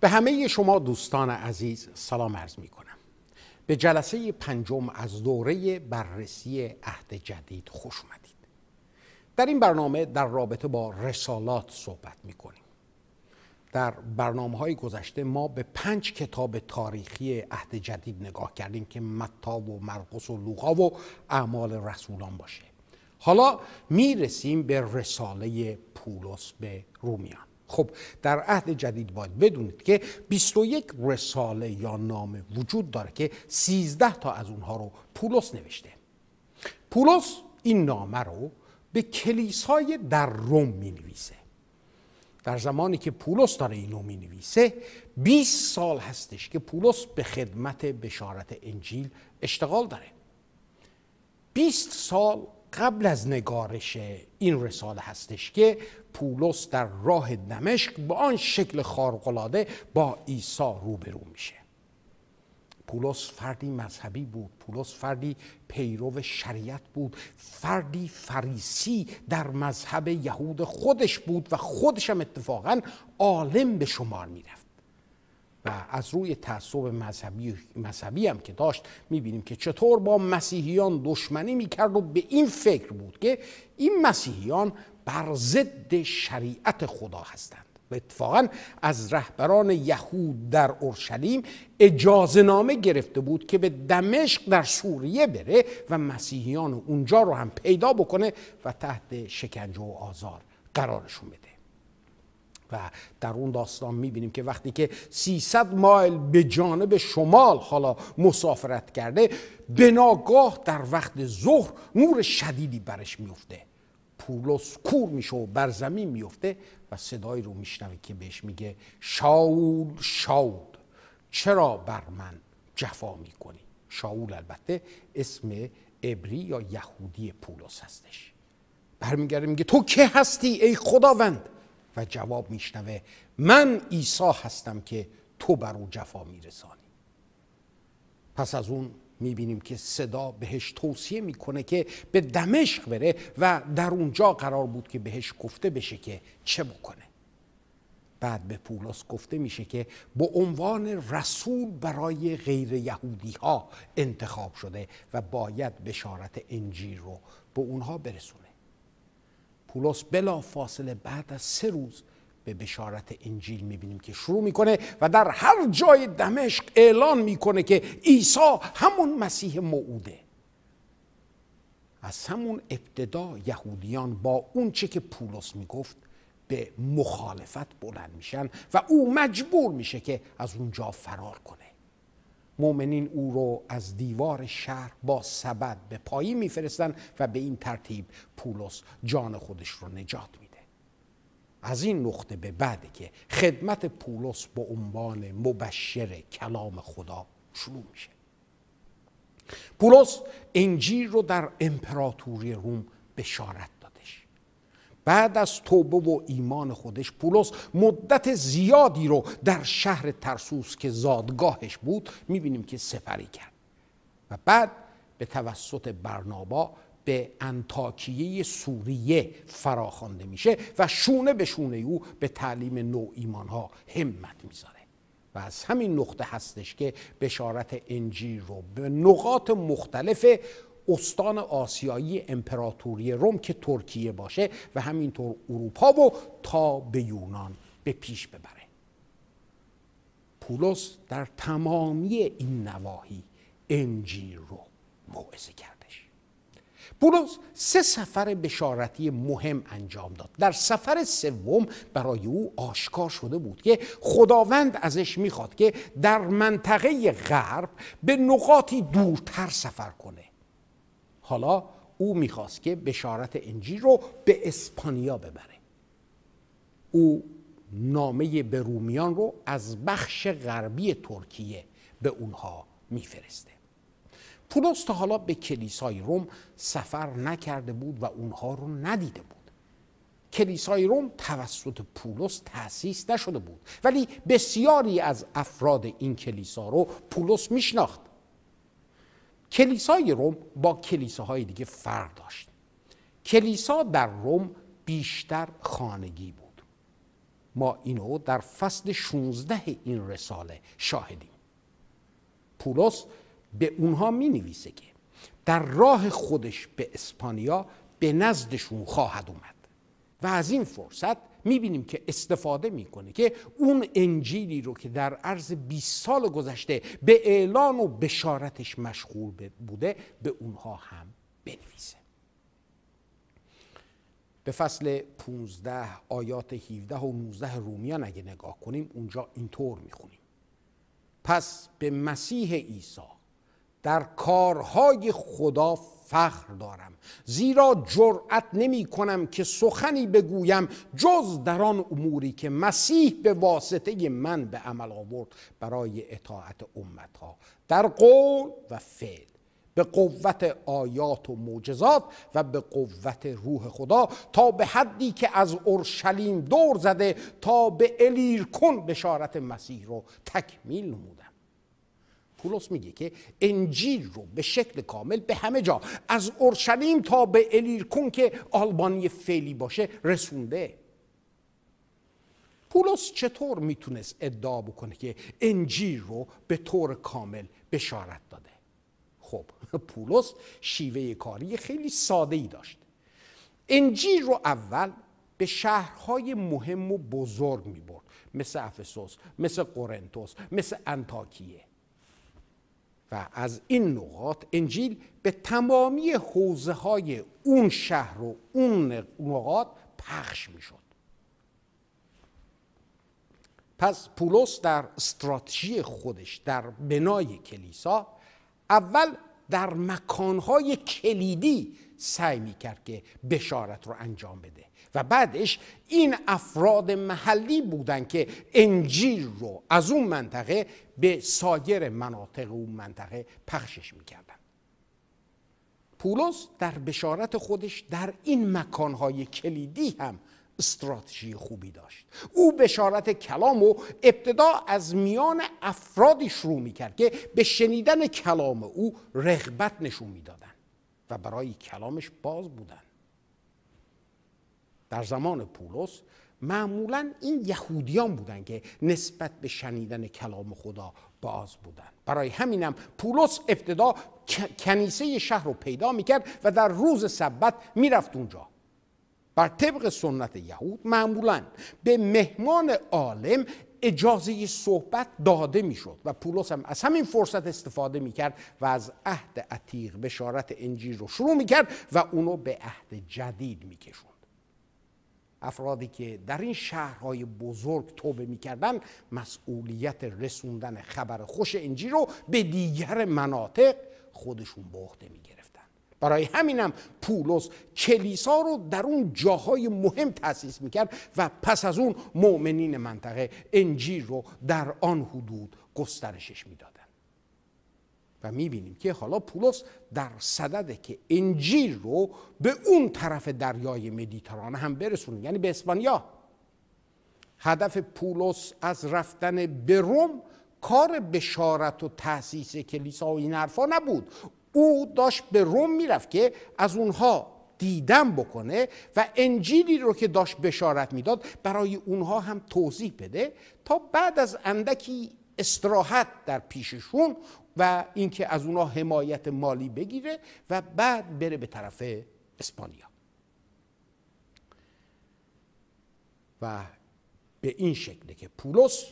به همه شما دوستان عزیز سلام عرض می کنم به جلسه پنجم از دوره بررسی عهد جدید خوش اومدید در این برنامه در رابطه با رسالات صحبت می کنیم در برنامه های گذشته ما به پنج کتاب تاریخی عهد جدید نگاه کردیم که متا و مرقس و لوقا و اعمال رسولان باشه حالا رسیم به رساله پولس به رومیان خب در عهد جدید باید بدونید که 21 رساله یا نامه وجود داره که 13 تا از اونها رو پولس نوشته پولس این نامه رو به کلیسای در روم می نویسه در زمانی که پولس داره اینو می نویسه 20 سال هستش که پولس به خدمت بشارت انجیل اشتغال داره 20 سال قبل از نگارش این رساله هستش که پولس در راه دمشق با آن شکل خارقلاده با عیسی روبرو میشه پولس فردی مذهبی بود پولس فردی پیرو شریعت بود فردی فریسی در مذهب یهود خودش بود و خودشم اتفاقا عالم به شمار میرفت و از روی تعصب مذهبی, مذهبی هم که داشت میبینیم که چطور با مسیحیان دشمنی میکرد و به این فکر بود که این مسیحیان بر ضد شریعت خدا هستند و اتفاقا از رهبران یهود در اورشلیم اجازه نامه گرفته بود که به دمشق در سوریه بره و مسیحیان اونجا رو هم پیدا بکنه و تحت شکنجه و آزار قرارشون بده و در اون داستان میبینیم که وقتی که 300 مایل به جانب شمال حالا مسافرت کرده بناگاه در وقت ظهر نور شدیدی برش میفته پولس کور میشه و بر زمین میفته و صدایی رو میشنوه که بهش میگه شاول شاول چرا بر من جفا میکنی شاول البته اسم ابری یا یهودی پولس هستش برمیگرده میگه تو که هستی ای خداوند و جواب میشنوه من عیسی هستم که تو بر او جفا میرسانی پس از اون میبینیم که صدا بهش توصیه میکنه که به دمشق بره و در اونجا قرار بود که بهش گفته بشه که چه بکنه بعد به پولس گفته میشه که به عنوان رسول برای غیر یهودی ها انتخاب شده و باید بشارت انجیل رو به اونها برسونه پولس بلا فاصله بعد از سه روز به بشارت انجیل میبینیم که شروع میکنه و در هر جای دمشق اعلان میکنه که عیسی همون مسیح موعوده از همون ابتدا یهودیان با اون چه که پولس میگفت به مخالفت بلند میشن و او مجبور میشه که از اونجا فرار کنه مؤمنین او رو از دیوار شهر با سبد به پایین میفرستند و به این ترتیب پولس جان خودش رو نجات میده از این نقطه به بعد که خدمت پولس به عنوان مبشر کلام خدا شروع میشه پولس انجیل رو در امپراتوری روم بشارت بعد از توبه و ایمان خودش پولس مدت زیادی رو در شهر ترسوس که زادگاهش بود میبینیم که سپری کرد و بعد به توسط برنابا به انتاکیه سوریه فراخوانده میشه و شونه به شونه او به تعلیم نو ایمان ها همت میذاره و از همین نقطه هستش که بشارت انجیل رو به نقاط مختلف استان آسیایی امپراتوری روم که ترکیه باشه و همینطور اروپا و تا به یونان به پیش ببره پولس در تمامی این نواحی انجیل رو موعظه کردش پولس سه سفر بشارتی مهم انجام داد در سفر سوم برای او آشکار شده بود که خداوند ازش میخواد که در منطقه غرب به نقاطی دورتر سفر کنه حالا او میخواست که بشارت انجیل رو به اسپانیا ببره او نامه به رومیان رو از بخش غربی ترکیه به اونها میفرسته پولس تا حالا به کلیسای روم سفر نکرده بود و اونها رو ندیده بود کلیسای روم توسط پولس تأسیس نشده بود ولی بسیاری از افراد این کلیسا رو پولس میشناخت کلیسای روم با کلیساهای دیگه فرق داشت کلیسا در روم بیشتر خانگی بود ما اینو در فصل 16 این رساله شاهدیم پولس به اونها می نویسه که در راه خودش به اسپانیا به نزدشون خواهد اومد و از این فرصت میبینیم که استفاده میکنه که اون انجیلی رو که در عرض 20 سال گذشته به اعلان و بشارتش مشغول بوده به اونها هم بنویسه به فصل 15 آیات 17 و 19 رومیان اگه نگاه کنیم اونجا اینطور میخونیم پس به مسیح عیسی در کارهای خدا فخر دارم زیرا جرأت نمی کنم که سخنی بگویم جز در آن اموری که مسیح به واسطه من به عمل آورد برای اطاعت امتها در قول و فعل به قوت آیات و معجزات و به قوت روح خدا تا به حدی که از اورشلیم دور زده تا به الیرکن بشارت مسیح رو تکمیل موده پولس میگه که انجیل رو به شکل کامل به همه جا از اورشلیم تا به الیرکون که آلبانی فعلی باشه رسونده پولس چطور میتونست ادعا بکنه که انجیل رو به طور کامل بشارت داده خب پولس شیوه کاری خیلی ساده ای داشت انجیل رو اول به شهرهای مهم و بزرگ می برد مثل افسوس مثل قرنتوس مثل انتاکیه و از این نقاط انجیل به تمامی حوزه های اون شهر و اون نقاط پخش می شد پس پولس در استراتژی خودش در بنای کلیسا اول در مکانهای کلیدی سعی می کرد که بشارت رو انجام بده و بعدش این افراد محلی بودن که انجیل رو از اون منطقه به سایر مناطق اون منطقه پخشش میکردن پولس در بشارت خودش در این مکانهای کلیدی هم استراتژی خوبی داشت او بشارت کلام و ابتدا از میان افرادی شروع میکرد که به شنیدن کلام او رغبت نشون میدادند و برای کلامش باز بودن. در زمان پولس معمولا این یهودیان بودند که نسبت به شنیدن کلام خدا باز بودند. برای همینم پولس ابتدا کنیسه شهر رو پیدا میکرد و در روز سبت میرفت اونجا بر طبق سنت یهود معمولا به مهمان عالم اجازه صحبت داده میشد و پولس هم از همین فرصت استفاده میکرد و از عهد عتیق بشارت انجیل رو شروع میکرد و اونو به عهد جدید میکشون افرادی که در این شهرهای بزرگ توبه میکردن مسئولیت رسوندن خبر خوش انجیل رو به دیگر مناطق خودشون به عهده میگرفتن برای همینم پولس کلیسا رو در اون جاهای مهم تأسیس میکرد و پس از اون مؤمنین منطقه انجیل رو در آن حدود گسترشش میداد میبینیم که حالا پولس در صدده که انجیل رو به اون طرف دریای مدیترانه هم برسونه یعنی به اسپانیا هدف پولس از رفتن به روم کار بشارت و تاسیس کلیسا و این حرفا نبود او داشت به روم میرفت که از اونها دیدن بکنه و انجیلی رو که داشت بشارت میداد برای اونها هم توضیح بده تا بعد از اندکی استراحت در پیششون و اینکه از اونا حمایت مالی بگیره و بعد بره به طرف اسپانیا و به این شکله که پولس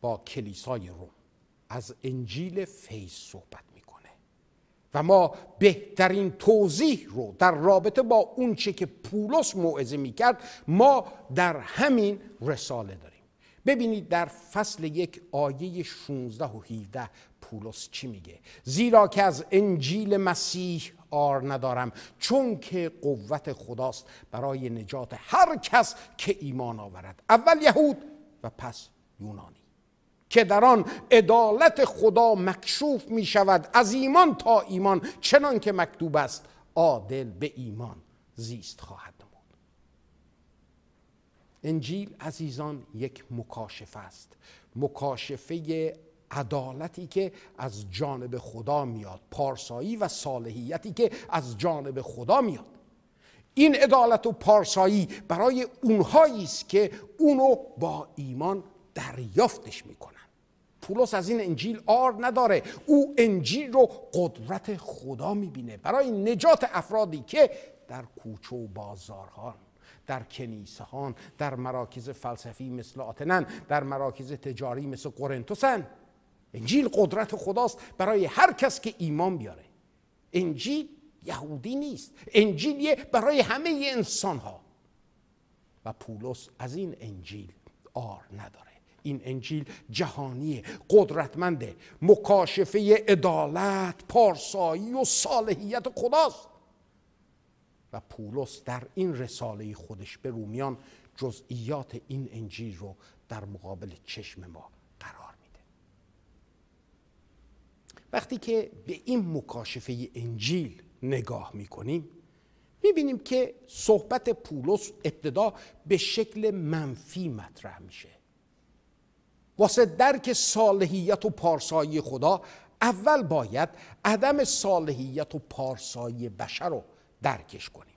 با کلیسای روم از انجیل فیض صحبت میکنه و ما بهترین توضیح رو در رابطه با اون چه که پولس موعظه میکرد ما در همین رساله داریم ببینید در فصل یک آیه 16 و 17 پولس چی میگه زیرا که از انجیل مسیح آر ندارم چون که قوت خداست برای نجات هر کس که ایمان آورد اول یهود و پس یونانی که در آن عدالت خدا مکشوف می شود از ایمان تا ایمان چنان که مکتوب است عادل به ایمان زیست خواهد انجیل عزیزان یک مکاشفه است مکاشفه عدالتی که از جانب خدا میاد پارسایی و صالحیتی که از جانب خدا میاد این عدالت و پارسایی برای اونهایی است که اونو با ایمان دریافتش میکنن پولس از این انجیل آر نداره او انجیل رو قدرت خدا میبینه برای نجات افرادی که در کوچه و بازارها در کنیسهان در مراکز فلسفی مثل آتنن در مراکز تجاری مثل قرنتوسن انجیل قدرت خداست برای هر کس که ایمان بیاره انجیل یهودی نیست انجیل برای همه انسان ها و پولس از این انجیل آر نداره این انجیل جهانی قدرتمنده مکاشفه عدالت پارسایی و صالحیت خداست و پولس در این رساله خودش به رومیان جزئیات این انجیل رو در مقابل چشم ما قرار میده وقتی که به این مکاشفه انجیل نگاه میکنیم میبینیم که صحبت پولس ابتدا به شکل منفی مطرح میشه واسه درک صالحیت و پارسایی خدا اول باید عدم صالحیت و پارسایی بشر رو درکش کنیم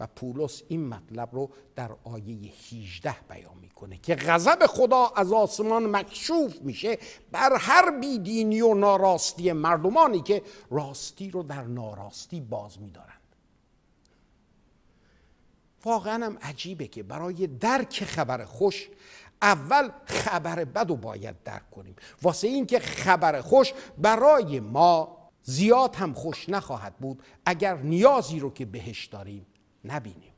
و پولس این مطلب رو در آیه 18 بیان میکنه که غضب خدا از آسمان مکشوف میشه بر هر بیدینی و ناراستی مردمانی که راستی رو در ناراستی باز میدارند واقعا هم عجیبه که برای درک خبر خوش اول خبر بد رو باید درک کنیم واسه اینکه خبر خوش برای ما زیاد هم خوش نخواهد بود اگر نیازی رو که بهش داریم نبینیم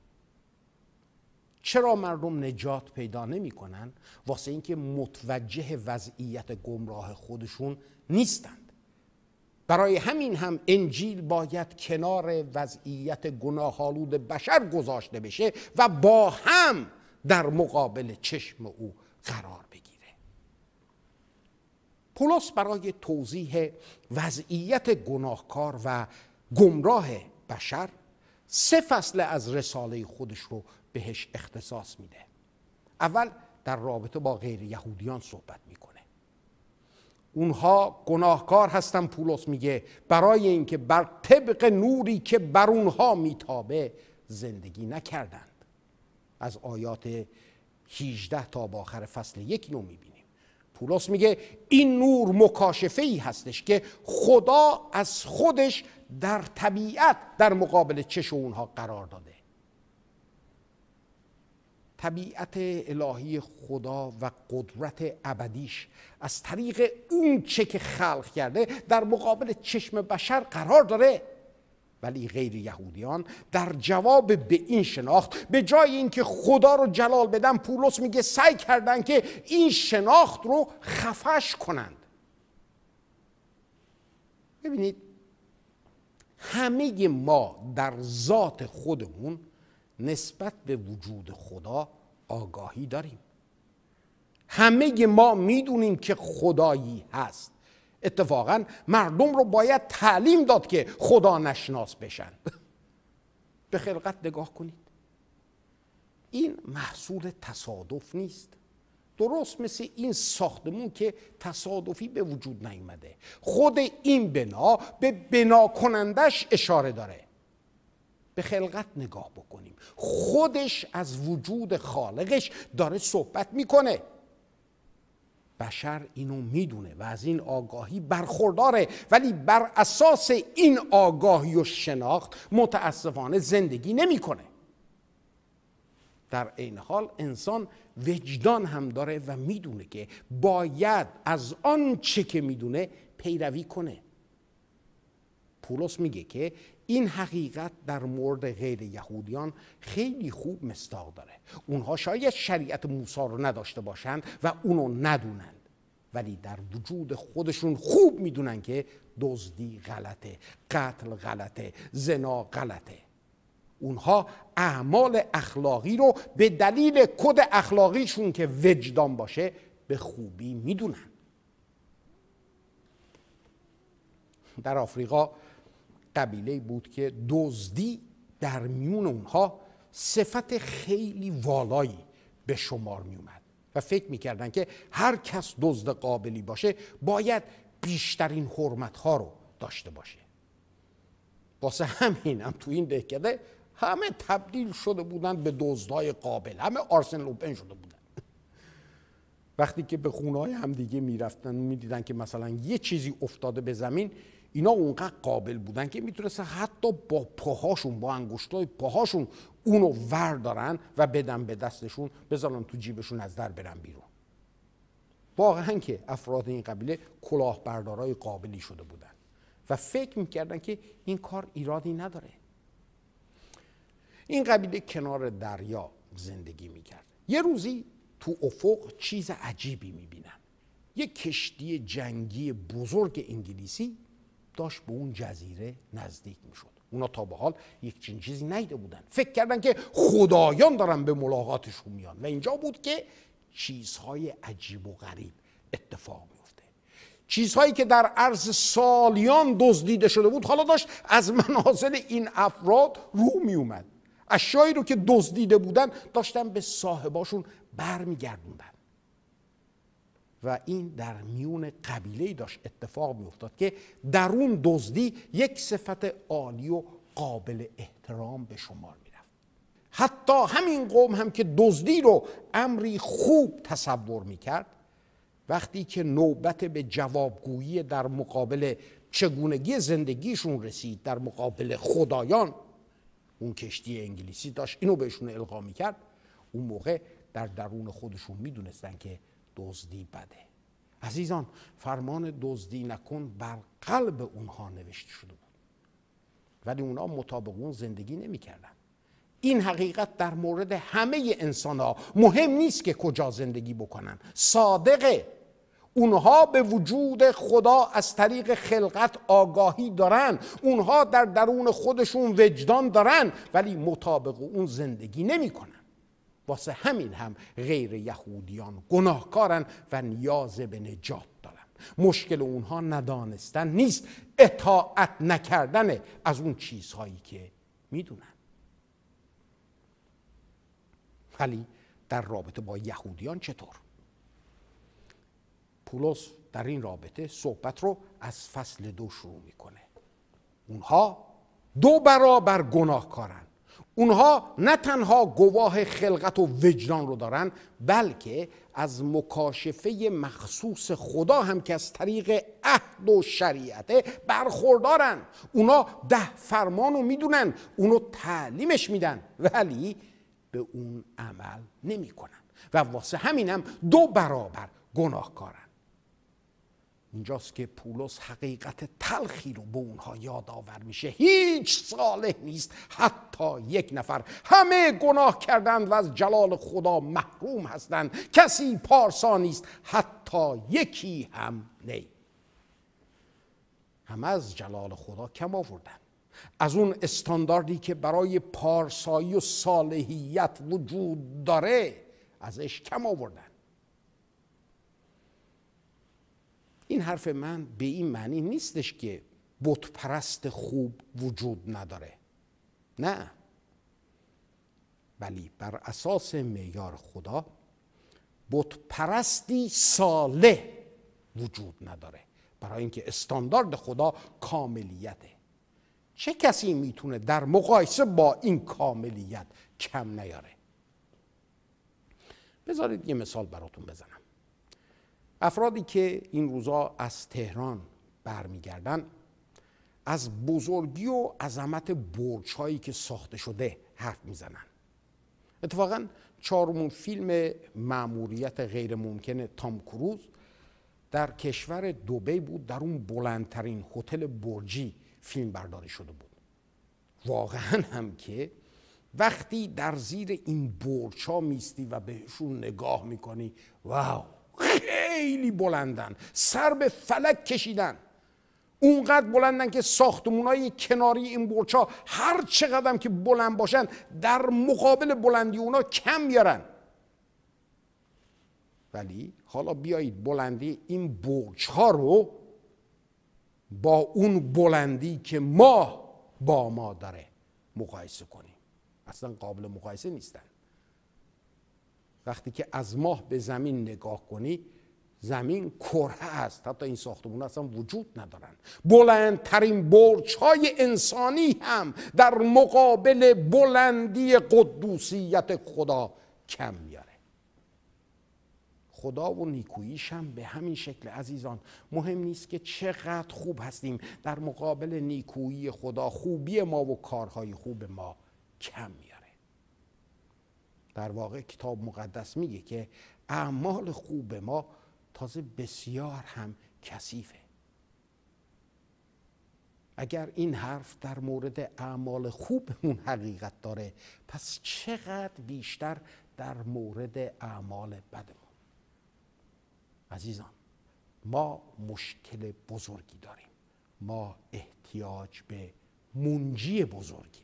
چرا مردم نجات پیدا نمی کنن؟ واسه اینکه متوجه وضعیت گمراه خودشون نیستند برای همین هم انجیل باید کنار وضعیت گناهالود بشر گذاشته بشه و با هم در مقابل چشم او قرار بگیره پولس برای توضیح وضعیت گناهکار و گمراه بشر سه فصل از رساله خودش رو بهش اختصاص میده اول در رابطه با غیر یهودیان صحبت میکنه اونها گناهکار هستن پولس میگه برای اینکه بر طبق نوری که بر اونها میتابه زندگی نکردند از آیات 18 تا آخر فصل یک رو میبینیم پولس میگه این نور مکاشفه ای هستش که خدا از خودش در طبیعت در مقابل چش اونها قرار داده طبیعت الهی خدا و قدرت ابدیش از طریق اون چه که خلق کرده در مقابل چشم بشر قرار داره ولی غیر یهودیان در جواب به این شناخت به جای اینکه خدا رو جلال بدن پولس میگه سعی کردن که این شناخت رو خفش کنند ببینید همه ما در ذات خودمون نسبت به وجود خدا آگاهی داریم همه ما میدونیم که خدایی هست اتفاقا مردم رو باید تعلیم داد که خدا نشناس بشن به خلقت نگاه کنید این محصول تصادف نیست درست مثل این ساختمون که تصادفی به وجود نیومده خود این بنا به بنا کنندش اشاره داره به خلقت نگاه بکنیم خودش از وجود خالقش داره صحبت میکنه بشر اینو میدونه و از این آگاهی برخورداره ولی بر اساس این آگاهی و شناخت متاسفانه زندگی نمیکنه در عین حال انسان وجدان هم داره و میدونه که باید از آن چه که میدونه پیروی کنه پولس میگه که این حقیقت در مورد غیر یهودیان خیلی خوب مستاق داره اونها شاید شریعت موسی رو نداشته باشند و اونو ندونند ولی در وجود خودشون خوب میدونن که دزدی غلطه قتل غلطه زنا غلطه اونها اعمال اخلاقی رو به دلیل کد اخلاقیشون که وجدان باشه به خوبی میدونن در آفریقا قبیله بود که دزدی در میون اونها صفت خیلی والایی به شمار می اومد و فکر میکردن که هر کس دزد قابلی باشه باید بیشترین حرمت ها رو داشته باشه واسه همین هم تو این دهکده همه تبدیل شده بودن به دزدای قابل همه آرسن لوپن شده بودن وقتی که به خونه های همدیگه میرفتن دیدن که مثلا یه چیزی افتاده به زمین اینا اونقدر قابل بودن که میتونستن حتی با پاهاشون با انگشتای پاهاشون اونو وردارن و بدن به دستشون بذارن تو جیبشون از در برن بیرون واقعا که افراد این قبیله کلاهبردارای قابلی شده بودن و فکر میکردن که این کار ایرادی نداره این قبیله کنار دریا زندگی میکرد یه روزی تو افق چیز عجیبی میبینن یه کشتی جنگی بزرگ انگلیسی داشت به اون جزیره نزدیک میشد اونا تا به حال یک چین چیزی نیده بودن فکر کردن که خدایان دارن به ملاقاتشون میان و اینجا بود که چیزهای عجیب و غریب اتفاق میفته چیزهایی که در عرض سالیان دزدیده شده بود حالا داشت از منازل این افراد رو میومد اشیایی رو که دزدیده بودن داشتن به صاحباشون برمیگردوندن و این در میون قبیله داشت اتفاق افتاد که در اون دزدی یک صفت عالی و قابل احترام به شمار رفت حتی همین قوم هم که دزدی رو امری خوب تصور میکرد وقتی که نوبت به جوابگویی در مقابل چگونگی زندگیشون رسید در مقابل خدایان اون کشتی انگلیسی داشت اینو بهشون القا کرد اون موقع در درون خودشون میدونستن که دزدی بده عزیزان فرمان دزدی نکن بر قلب اونها نوشته شده بود ولی اونها مطابق اون زندگی نمیکردن این حقیقت در مورد همه انسان ها مهم نیست که کجا زندگی بکنن صادقه اونها به وجود خدا از طریق خلقت آگاهی دارن اونها در درون خودشون وجدان دارن ولی مطابق اون زندگی نمیکنن واسه همین هم غیر یهودیان گناهکارن و نیاز به نجات دارن مشکل اونها ندانستن نیست اطاعت نکردن از اون چیزهایی که میدونن ولی در رابطه با یهودیان چطور پولس در این رابطه صحبت رو از فصل دو شروع میکنه اونها دو برابر گناهکارن اونها نه تنها گواه خلقت و وجدان رو دارن بلکه از مکاشفه مخصوص خدا هم که از طریق عهد و شریعته برخوردارن اونا ده فرمان رو میدونن اونو تعلیمش میدن ولی به اون عمل نمیکنن و واسه همینم دو برابر گناهکارن اینجاست که پولس حقیقت تلخی رو به اونها یادآور میشه هیچ صالح نیست حتی یک نفر همه گناه کردند و از جلال خدا محروم هستند کسی پارسا نیست حتی یکی هم نی همه از جلال خدا کم آوردن از اون استانداردی که برای پارسایی و صالحیت وجود داره ازش کم آوردن این حرف من به این معنی نیستش که پرست خوب وجود نداره نه ولی بر اساس معیار خدا پرستی ساله وجود نداره برای اینکه استاندارد خدا کاملیته چه کسی میتونه در مقایسه با این کاملیت کم نیاره بذارید یه مثال براتون بزنم افرادی که این روزا از تهران برمیگردن از بزرگی و عظمت برج که ساخته شده حرف میزنن اتفاقا چهارمون فیلم معموریت غیر تام کروز در کشور دوبی بود در اون بلندترین هتل برجی فیلم برداری شده بود واقعا هم که وقتی در زیر این برچا میستی و بهشون نگاه میکنی واو خیلی بلندن سر به فلک کشیدن اونقدر بلندن که ساختمون کناری این ها هر چقدر که بلند باشن در مقابل بلندی اونا کم بیارن ولی حالا بیایید بلندی این برچ ها رو با اون بلندی که ما با ما داره مقایسه کنیم اصلا قابل مقایسه نیستن وقتی که از ماه به زمین نگاه کنی زمین کره است حتی این ساختمون اصلا وجود ندارن بلندترین برج های انسانی هم در مقابل بلندی قدوسیت خدا کم میاره خدا و نیکوییش هم به همین شکل عزیزان مهم نیست که چقدر خوب هستیم در مقابل نیکویی خدا خوبی ما و کارهای خوب ما کم میاره در واقع کتاب مقدس میگه که اعمال خوب ما تازه بسیار هم کثیفه اگر این حرف در مورد اعمال خوبمون حقیقت داره پس چقدر بیشتر در مورد اعمال بدمون عزیزان ما مشکل بزرگی داریم ما احتیاج به منجی بزرگی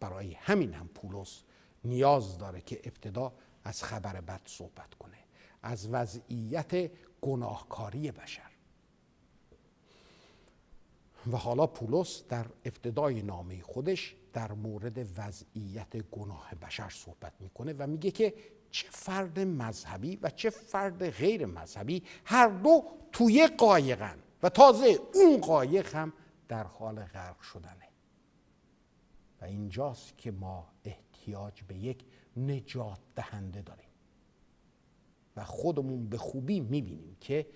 برای همین هم پولس نیاز داره که ابتدا از خبر بد صحبت کنه از وضعیت گناهکاری بشر و حالا پولس در ابتدای نامه خودش در مورد وضعیت گناه بشر صحبت میکنه و میگه که چه فرد مذهبی و چه فرد غیر مذهبی هر دو توی قایقن و تازه اون قایق هم در حال غرق شدنه و اینجاست که ما احتیاج به یک نجات دهنده داریم و خودمون به خوبی میبینیم که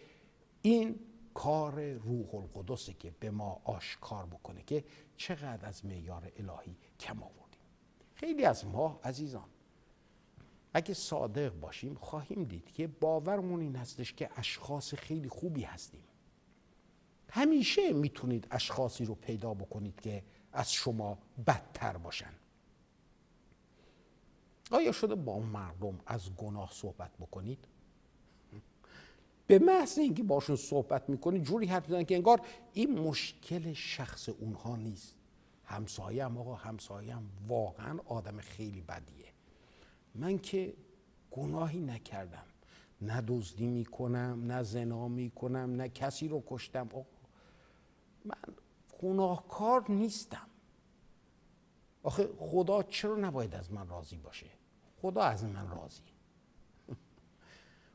این کار روح القدسه که به ما آشکار بکنه که چقدر از معیار الهی کم آوردیم خیلی از ما عزیزان اگه صادق باشیم خواهیم دید که باورمون این هستش که اشخاص خیلی خوبی هستیم همیشه میتونید اشخاصی رو پیدا بکنید که از شما بدتر باشن آیا شده با مردم از گناه صحبت بکنید به محض اینکه باشون صحبت میکنید جوری حرف میزنن که انگار این مشکل شخص اونها نیست همسایه هم آقا همسایه هم واقعا آدم خیلی بدیه من که گناهی نکردم نه دزدی میکنم نه زنا میکنم نه کسی رو کشتم آقا من گناهکار نیستم آخه خدا چرا نباید از من راضی باشه خدا از من راضی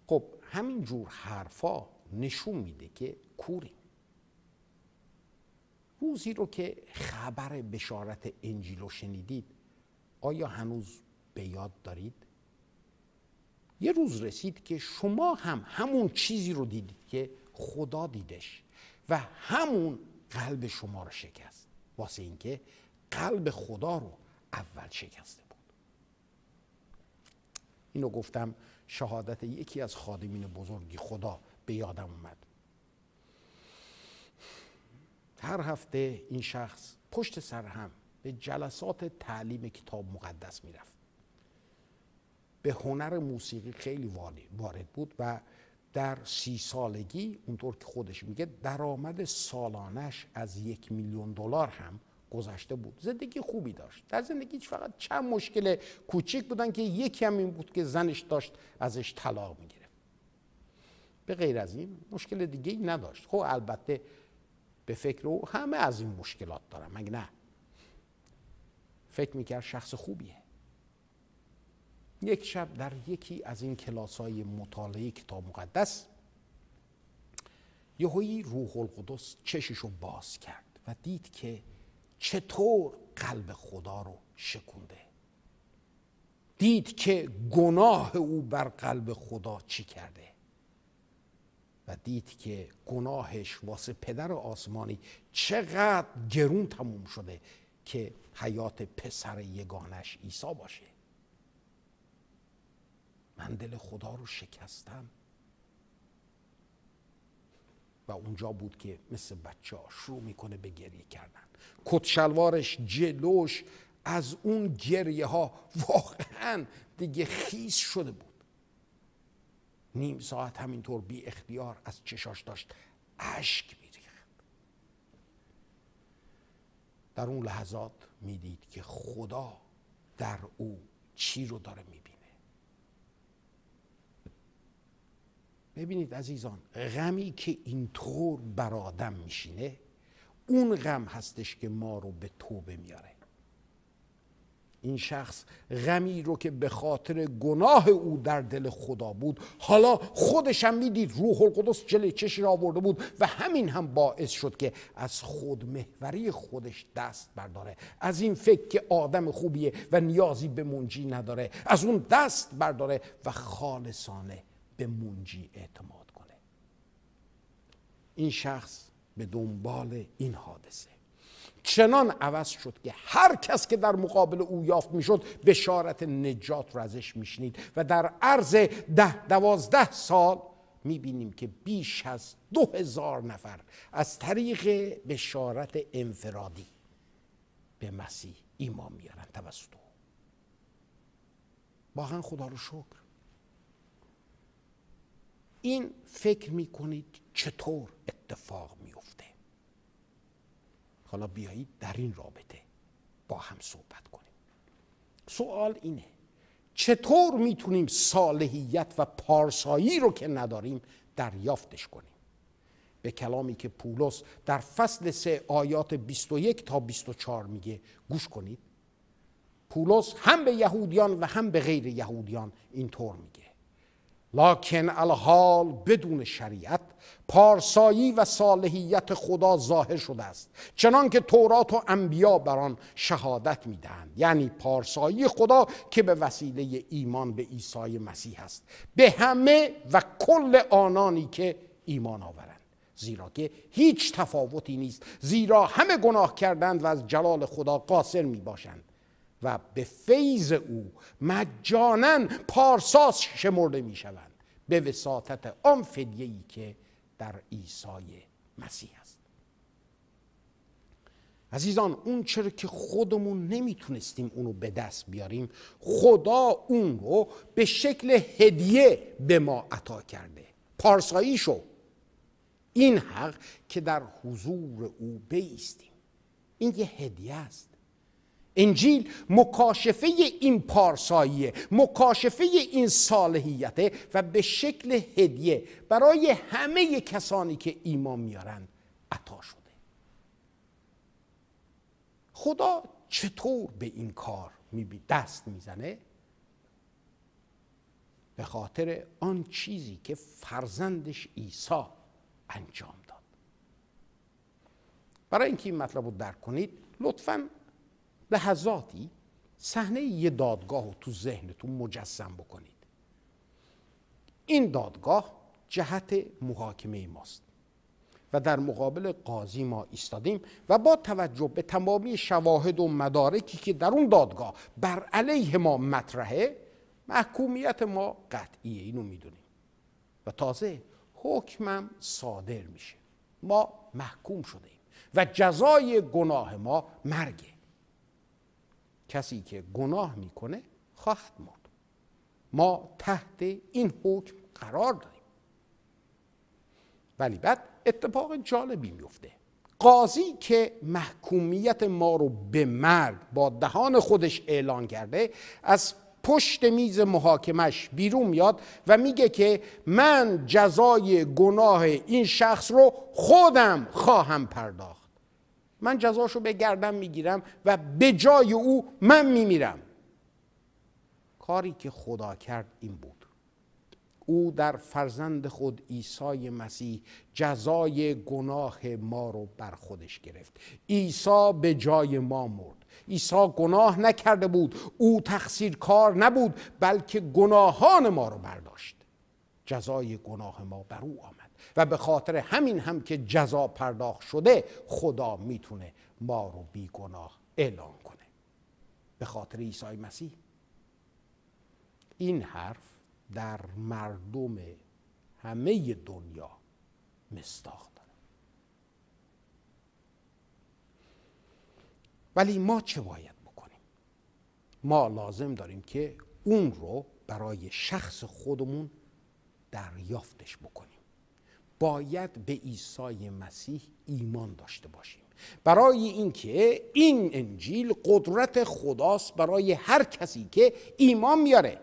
خب همین جور حرفا نشون میده که کوریم روزی رو که خبر بشارت انجیل رو شنیدید آیا هنوز به یاد دارید یه روز رسید که شما هم همون چیزی رو دیدید که خدا دیدش و همون قلب شما رو شکست واسه اینکه قلب خدا رو اول شکسته بود اینو گفتم شهادت یکی از خادمین بزرگی خدا به یادم اومد هر هفته این شخص پشت سر هم به جلسات تعلیم کتاب مقدس میرفت به هنر موسیقی خیلی وارد بود و در سی سالگی اونطور که خودش میگه درآمد سالانش از یک میلیون دلار هم گذشته بود زندگی خوبی داشت در زندگی فقط چند مشکل کوچیک بودن که یکی هم این بود که زنش داشت ازش طلاق میگیره. به غیر از این مشکل دیگه ای نداشت خب البته به فکر او همه از این مشکلات دارم مگه نه فکر میکرد شخص خوبیه یک شب در یکی از این کلاس های مطالعه کتاب مقدس یهویی روح القدس چشش رو باز کرد و دید که چطور قلب خدا رو شکونده دید که گناه او بر قلب خدا چی کرده و دید که گناهش واسه پدر آسمانی چقدر گرون تموم شده که حیات پسر یگانش عیسی باشه من دل خدا رو شکستم و اونجا بود که مثل بچه ها شروع میکنه به گریه کردن کتشلوارش جلوش از اون گریه ها واقعا دیگه خیس شده بود نیم ساعت همینطور بی اختیار از چشاش داشت اشک میریخت در اون لحظات میدید که خدا در او چی رو داره میبینه ببینید عزیزان غمی که اینطور بر آدم میشینه اون غم هستش که ما رو به توبه میاره این شخص غمی رو که به خاطر گناه او در دل خدا بود حالا خودش هم میدید روح القدس جلی چشی را آورده بود و همین هم باعث شد که از خود محوری خودش دست برداره از این فکر که آدم خوبیه و نیازی به منجی نداره از اون دست برداره و خالصانه به منجی اعتماد کنه این شخص به دنبال این حادثه چنان عوض شد که هر کس که در مقابل او یافت میشد بشارت نجات را ازش میشنید و در عرض ده دوازده سال میبینیم که بیش از دو هزار نفر از طریق بشارت انفرادی به مسیح ایمان میارن توسط او واقعا خدا رو شکر این فکر میکنید چطور اتفاق میفته حالا بیایید در این رابطه با هم صحبت کنیم سوال اینه چطور میتونیم صالحیت و پارسایی رو که نداریم دریافتش کنیم به کلامی که پولس در فصل سه آیات 21 تا 24 میگه گوش کنید پولس هم به یهودیان و هم به غیر یهودیان اینطور میگه لکن الحال بدون شریعت پارسایی و صالحیت خدا ظاهر شده است چنان که تورات و انبیا بر آن شهادت میدهند یعنی پارسایی خدا که به وسیله ایمان به عیسی مسیح است به همه و کل آنانی که ایمان آورند زیرا که هیچ تفاوتی نیست زیرا همه گناه کردند و از جلال خدا قاصر می باشند و به فیض او مجانا پارساس شمرده می شوند به وساطت آن فدیه ای که در عیسی مسیح است عزیزان اون چرا که خودمون نمیتونستیم اونو به دست بیاریم خدا اون رو به شکل هدیه به ما عطا کرده پارسایی شو این حق که در حضور او بیستیم این یه هدیه است انجیل مکاشفه این پارساییه مکاشفه این صالحیته و به شکل هدیه برای همه کسانی که ایمان میارن عطا شده خدا چطور به این کار دست میزنه به خاطر آن چیزی که فرزندش عیسی انجام داد برای اینکه این مطلب رو درک کنید لطفاً به لحظاتی صحنه یه دادگاه رو تو ذهنتون مجسم بکنید این دادگاه جهت محاکمه ماست و در مقابل قاضی ما ایستادیم و با توجه به تمامی شواهد و مدارکی که در اون دادگاه بر علیه ما مطرحه محکومیت ما قطعیه اینو میدونیم و تازه حکمم صادر میشه ما محکوم شده و جزای گناه ما مرگه کسی که گناه میکنه خواهد مرد ما تحت این حکم قرار داریم ولی بعد اتفاق جالبی میفته قاضی که محکومیت ما رو به مرگ با دهان خودش اعلان کرده از پشت میز محاکمش بیرون میاد و میگه که من جزای گناه این شخص رو خودم خواهم پرداخت من جزاشو به گردن میگیرم و به جای او من میمیرم کاری که خدا کرد این بود او در فرزند خود عیسی مسیح جزای گناه ما رو بر خودش گرفت عیسی به جای ما مرد عیسی گناه نکرده بود او تقصیر کار نبود بلکه گناهان ما رو برداشت جزای گناه ما بر او و به خاطر همین هم که جزا پرداخت شده خدا میتونه ما رو بیگناه اعلان کنه به خاطر عیسی مسیح این حرف در مردم همه دنیا مستاخ داره ولی ما چه باید بکنیم ما لازم داریم که اون رو برای شخص خودمون دریافتش بکنیم باید به عیسی مسیح ایمان داشته باشیم برای اینکه این انجیل قدرت خداست برای هر کسی که ایمان میاره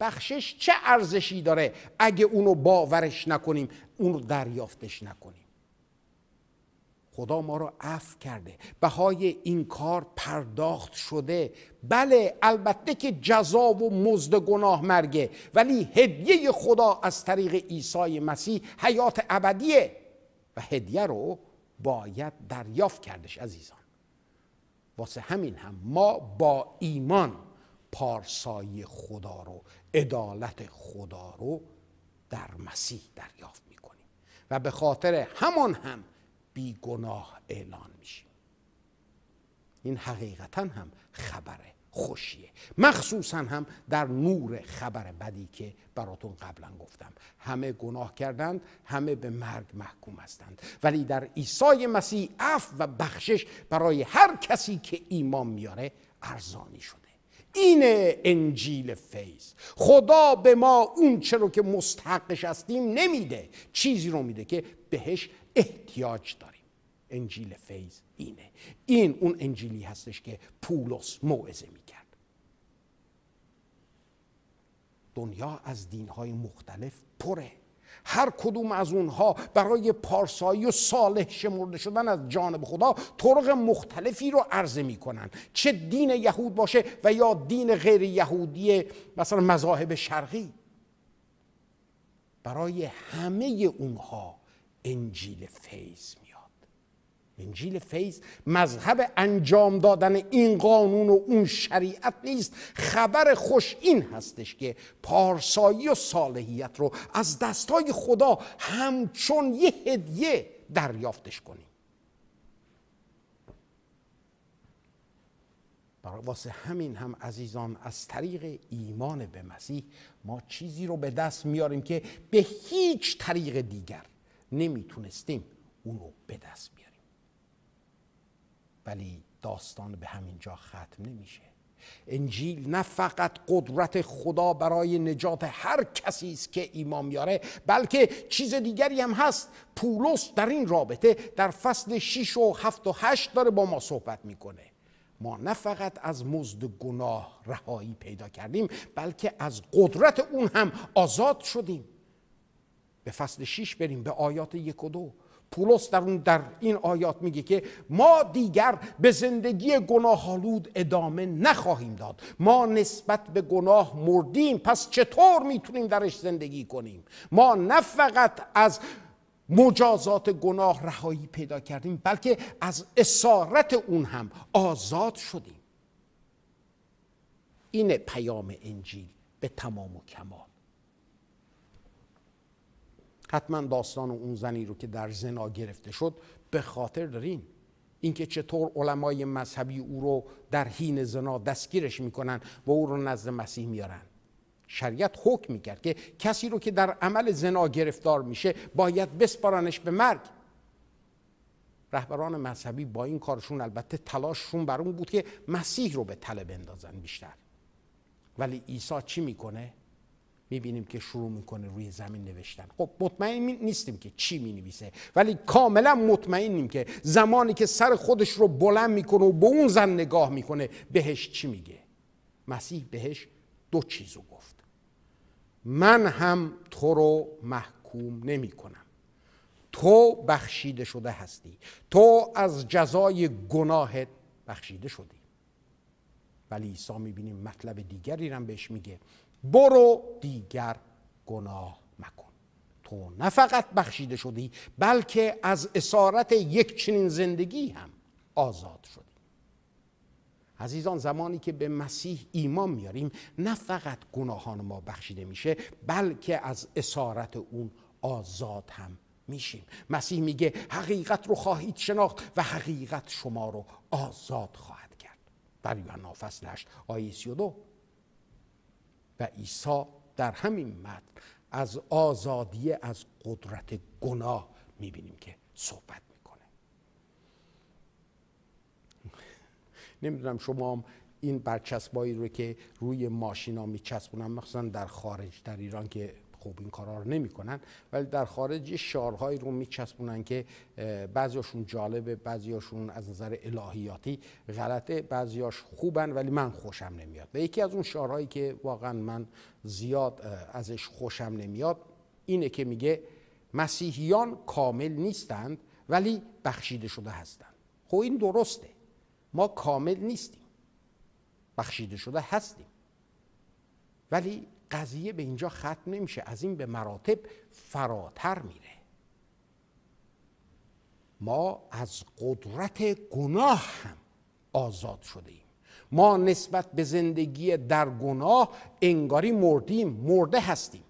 بخشش چه ارزشی داره اگه اونو باورش نکنیم اون دریافتش نکنیم خدا ما رو عفو کرده بهای این کار پرداخت شده بله البته که جزا و مزد گناه مرگه ولی هدیه خدا از طریق عیسی مسیح حیات ابدیه و هدیه رو باید دریافت کردش عزیزان واسه همین هم ما با ایمان پارسایی خدا رو عدالت خدا رو در مسیح دریافت میکنیم و به خاطر همان هم بیگناه اعلان میشیم این حقیقتا هم خبر خوشیه مخصوصا هم در نور خبر بدی که براتون قبلا گفتم همه گناه کردند همه به مرگ محکوم هستند ولی در عیسی مسیح اف و بخشش برای هر کسی که ایمان میاره ارزانی شده این انجیل فیض خدا به ما اون چرا رو که مستحقش هستیم نمیده چیزی رو میده که بهش احتیاج داریم انجیل فیض اینه این اون انجیلی هستش که پولس موعظه میکرد دنیا از دینهای مختلف پره هر کدوم از اونها برای پارسایی و صالح شمرده شدن از جانب خدا طرق مختلفی رو عرضه میکنن چه دین یهود باشه و یا دین غیر یهودی مثلا مذاهب شرقی برای همه اونها انجیل فیض میاد انجیل فیض مذهب انجام دادن این قانون و اون شریعت نیست خبر خوش این هستش که پارسایی و صالحیت رو از دستای خدا همچون یه هدیه دریافتش کنیم واسه همین هم عزیزان از طریق ایمان به مسیح ما چیزی رو به دست میاریم که به هیچ طریق دیگر نمیتونستیم اون رو به دست بیاریم ولی داستان به همین جا ختم نمیشه انجیل نه فقط قدرت خدا برای نجات هر کسی است که ایمان میاره بلکه چیز دیگری هم هست پولس در این رابطه در فصل 6 و 7 و 8 داره با ما صحبت میکنه ما نه فقط از مزد گناه رهایی پیدا کردیم بلکه از قدرت اون هم آزاد شدیم به فصل 6 بریم به آیات یک و دو پولس در اون در این آیات میگه که ما دیگر به زندگی گناهالود ادامه نخواهیم داد ما نسبت به گناه مردیم پس چطور میتونیم درش زندگی کنیم ما نه فقط از مجازات گناه رهایی پیدا کردیم بلکه از اسارت اون هم آزاد شدیم اینه پیام انجیل به تمام و کمال حتما داستان اون زنی رو که در زنا گرفته شد به خاطر دارین اینکه چطور علمای مذهبی او رو در حین زنا دستگیرش میکنن و او رو نزد مسیح میارن شریعت حکم میکرد که کسی رو که در عمل زنا گرفتار میشه باید بسپارنش به مرگ رهبران مذهبی با این کارشون البته تلاششون بر اون بود که مسیح رو به طلب اندازن بیشتر ولی عیسی چی میکنه میبینیم که شروع میکنه روی زمین نوشتن خب مطمئن نیستیم که چی مینویسه ولی کاملا مطمئنیم که زمانی که سر خودش رو بلند میکنه و به اون زن نگاه میکنه بهش چی میگه مسیح بهش دو چیزو گفت من هم تو رو محکوم نمی کنم تو بخشیده شده هستی تو از جزای گناهت بخشیده شدی ولی عیسی میبینیم مطلب دیگری هم بهش میگه برو دیگر گناه مکن تو نه فقط بخشیده شدی بلکه از اسارت یک چنین زندگی هم آزاد شدی عزیزان زمانی که به مسیح ایمان میاریم نه فقط گناهان ما بخشیده میشه بلکه از اسارت اون آزاد هم میشیم مسیح میگه حقیقت رو خواهید شناخت و حقیقت شما رو آزاد خواهد کرد در یوحنا فصل 8 آیه 32 و عیسی در همین متن از آزادی از قدرت گناه میبینیم که صحبت میکنه نمیدونم شما هم این برچسبایی رو که روی ماشینا میچسبونن مخصوصا در خارج در ایران که خوب این کارا رو نمیکنن ولی در خارج یه شعارهایی رو میچسبونن که بعضیاشون جالبه بعضیاشون از نظر الهیاتی غلطه بعضیاش خوبن ولی من خوشم نمیاد و یکی از اون شعارهایی که واقعا من زیاد ازش خوشم نمیاد اینه که میگه مسیحیان کامل نیستند ولی بخشیده شده هستند خب این درسته ما کامل نیستیم بخشیده شده هستیم ولی قضیه به اینجا ختم نمیشه از این به مراتب فراتر میره ما از قدرت گناه هم آزاد شده ایم ما نسبت به زندگی در گناه انگاری مردیم مرده هستیم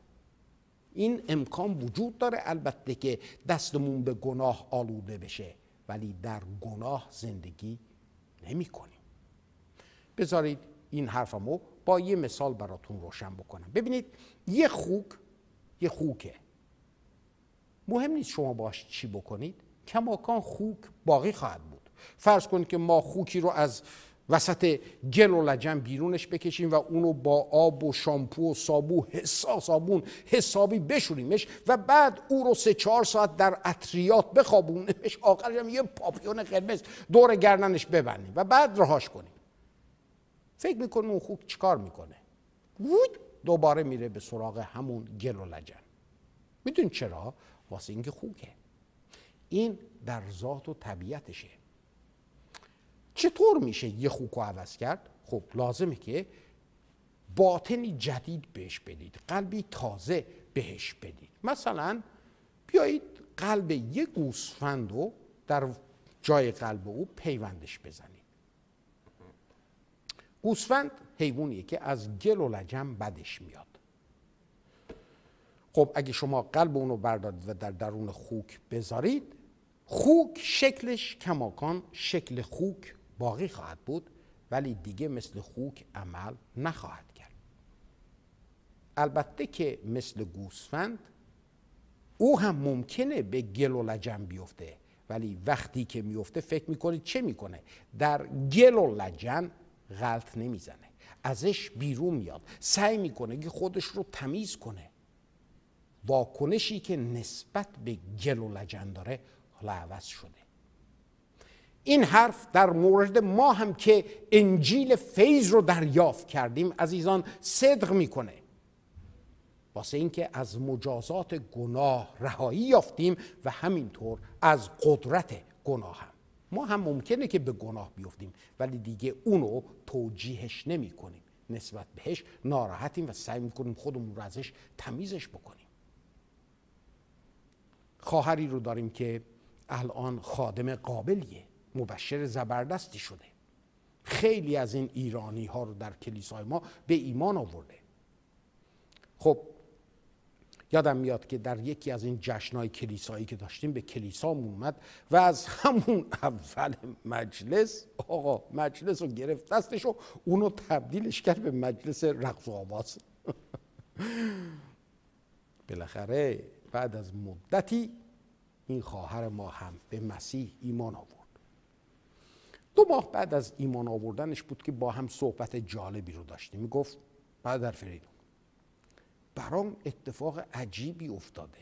این امکان وجود داره البته که دستمون به گناه آلوده بشه ولی در گناه زندگی نمی کنیم بذارید این حرفمو با یه مثال براتون روشن بکنم ببینید یه خوک یه خوکه مهم نیست شما باش چی بکنید کماکان خوک باقی خواهد بود فرض کنید که ما خوکی رو از وسط گل و لجن بیرونش بکشیم و اونو با آب و شامپو و صابو حساس صابون حسابی بشوریمش و بعد او رو سه چهار ساعت در اطریات بخوابونیمش آخرش هم یه پاپیون قرمز دور گردنش ببندیم و بعد رهاش کنیم فکر میکنه اون خوک چیکار میکنه وود دوباره میره به سراغ همون گل و لجن میدون چرا واسه اینکه خوکه این در ذات و طبیعتشه چطور میشه یه خوک رو عوض کرد خب لازمه که باطنی جدید بهش بدید قلبی تازه بهش بدید مثلا بیایید قلب یه گوسفند رو در جای قلب او پیوندش بزنید گوسفند حیوانیه که از گل و لجم بدش میاد خب اگه شما قلب اونو بردارید و در درون خوک بذارید خوک شکلش کماکان شکل خوک باقی خواهد بود ولی دیگه مثل خوک عمل نخواهد کرد البته که مثل گوسفند او هم ممکنه به گل و لجن بیفته ولی وقتی که میفته فکر میکنید چه میکنه در گل و لجن غلط نمیزنه ازش بیرون میاد سعی میکنه که خودش رو تمیز کنه واکنشی که نسبت به گل و لجن داره حالا عوض شده این حرف در مورد ما هم که انجیل فیض رو دریافت کردیم عزیزان صدق میکنه واسه اینکه از مجازات گناه رهایی یافتیم و همینطور از قدرت گناه هم ما هم ممکنه که به گناه بیفتیم ولی دیگه اونو توجیهش نمی کنیم نسبت بهش ناراحتیم و سعی میکنیم خودمون رو ازش تمیزش بکنیم خواهری رو داریم که الان خادم قابلیه مبشر زبردستی شده خیلی از این ایرانی ها رو در کلیسای ما به ایمان آورده خب یادم میاد که در یکی از این جشنهای کلیسایی که داشتیم به کلیسا اومد و از همون اول مجلس آقا مجلس رو گرفت دستش و اونو تبدیلش کرد به مجلس رقص و آواز بالاخره بعد از مدتی این خواهر ما هم به مسیح ایمان آورد دو ماه بعد از ایمان آوردنش بود که با هم صحبت جالبی رو داشتیم گفت در فریدون برام اتفاق عجیبی افتاده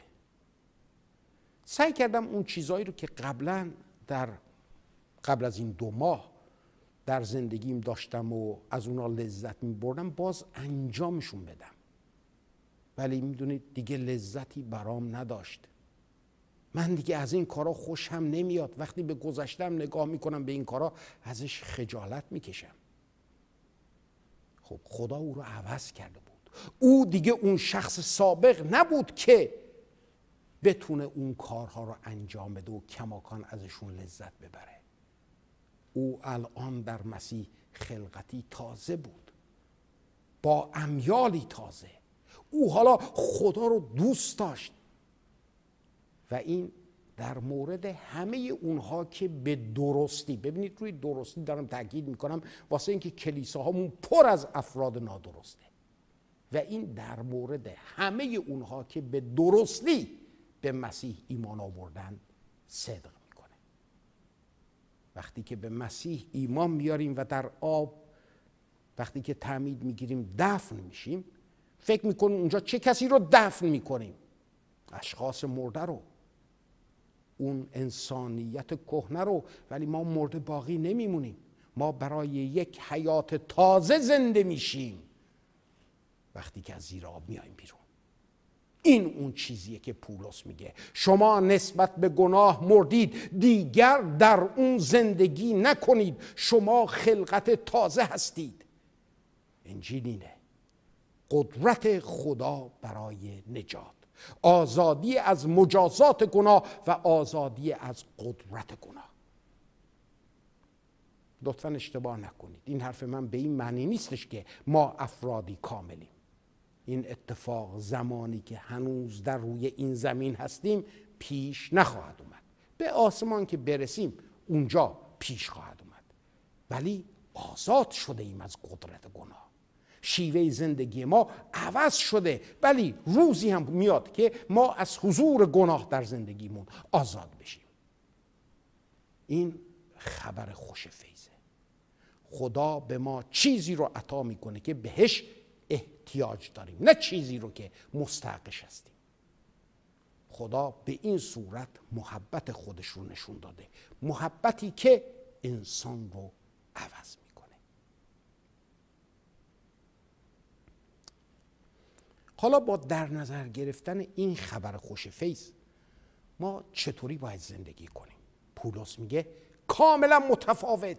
سعی کردم اون چیزهایی رو که قبلا در قبل از این دو ماه در زندگیم داشتم و از اونا لذت می بردم باز انجامشون بدم ولی میدونید دیگه لذتی برام نداشت من دیگه از این کارا خوشم نمیاد وقتی به گذشتم نگاه میکنم به این کارا ازش خجالت میکشم خب خدا او رو عوض کرده او دیگه اون شخص سابق نبود که بتونه اون کارها رو انجام بده و کماکان ازشون لذت ببره او الان در مسیح خلقتی تازه بود با امیالی تازه او حالا خدا رو دوست داشت و این در مورد همه اونها که به درستی ببینید روی درستی دارم تاکید میکنم واسه اینکه کلیساهامون پر از افراد نادرسته و این در مورد همه اونها که به درستی به مسیح ایمان آوردن صدق میکنه وقتی که به مسیح ایمان میاریم و در آب وقتی که تعمید میگیریم دفن میشیم فکر میکنیم اونجا چه کسی رو دفن میکنیم اشخاص مرده رو اون انسانیت کهنه رو ولی ما مرده باقی نمیمونیم ما برای یک حیات تازه زنده میشیم وقتی که از زیر آب میایم بیرون این اون چیزیه که پولس میگه شما نسبت به گناه مردید دیگر در اون زندگی نکنید شما خلقت تازه هستید انجیل اینه قدرت خدا برای نجات آزادی از مجازات گناه و آزادی از قدرت گناه لطفا اشتباه نکنید این حرف من به این معنی نیستش که ما افرادی کاملیم این اتفاق زمانی که هنوز در روی این زمین هستیم پیش نخواهد اومد به آسمان که برسیم اونجا پیش خواهد اومد ولی آزاد شده ایم از قدرت گناه شیوه زندگی ما عوض شده ولی روزی هم میاد که ما از حضور گناه در زندگیمون آزاد بشیم این خبر خوش فیضه خدا به ما چیزی رو عطا میکنه که بهش احتیاج داریم نه چیزی رو که مستقش هستیم خدا به این صورت محبت خودش رو نشون داده محبتی که انسان رو عوض میکنه حالا با در نظر گرفتن این خبر خوش فیض ما چطوری باید زندگی کنیم پولس میگه کاملا متفاوت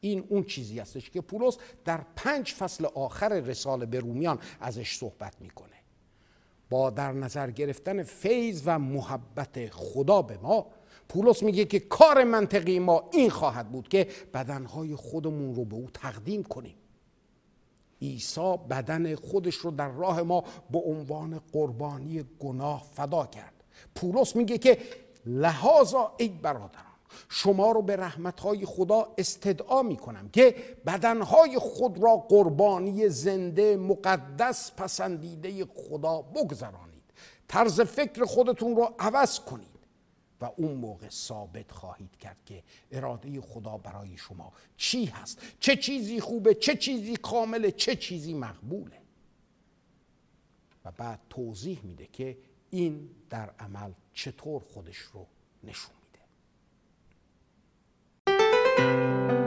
این اون چیزی هستش که پولس در پنج فصل آخر رساله به رومیان ازش صحبت میکنه با در نظر گرفتن فیض و محبت خدا به ما پولس میگه که کار منطقی ما این خواهد بود که بدنهای خودمون رو به او تقدیم کنیم عیسی بدن خودش رو در راه ما به عنوان قربانی گناه فدا کرد پولس میگه که لحاظا ای برادران شما رو به رحمتهای خدا استدعا می کنم که بدنهای خود را قربانی زنده مقدس پسندیده خدا بگذرانید طرز فکر خودتون رو عوض کنید و اون موقع ثابت خواهید کرد که اراده خدا برای شما چی هست چه چیزی خوبه چه چیزی کامله چه چیزی مقبوله و بعد توضیح میده که این در عمل چطور خودش رو نشون Música